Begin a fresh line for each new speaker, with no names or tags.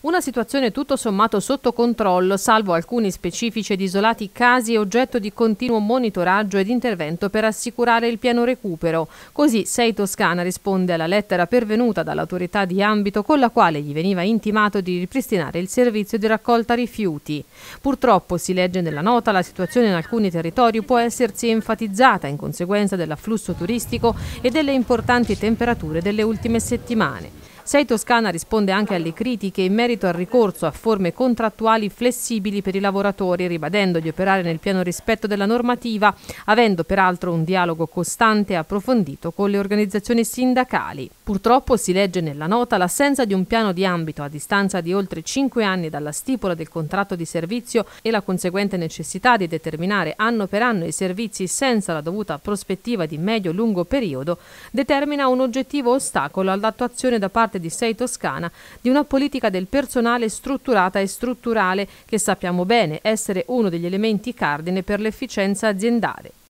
Una situazione tutto sommato sotto controllo, salvo alcuni specifici ed isolati casi oggetto di continuo monitoraggio ed intervento per assicurare il pieno recupero. Così Sei Toscana risponde alla lettera pervenuta dall'autorità di ambito con la quale gli veniva intimato di ripristinare il servizio di raccolta rifiuti. Purtroppo, si legge nella nota, la situazione in alcuni territori può essersi enfatizzata in conseguenza dell'afflusso turistico e delle importanti temperature delle ultime settimane. Sei Toscana risponde anche alle critiche in merito al ricorso a forme contrattuali flessibili per i lavoratori, ribadendo di operare nel pieno rispetto della normativa, avendo peraltro un dialogo costante e approfondito con le organizzazioni sindacali. Purtroppo si legge nella nota l'assenza di un piano di ambito a distanza di oltre 5 anni dalla stipula del contratto di servizio e la conseguente necessità di determinare anno per anno i servizi senza la dovuta prospettiva di medio-lungo periodo, determina un oggettivo ostacolo all'attuazione da parte parte di Sei Toscana di una politica del personale strutturata e strutturale che sappiamo bene essere uno degli elementi cardine per l'efficienza aziendale.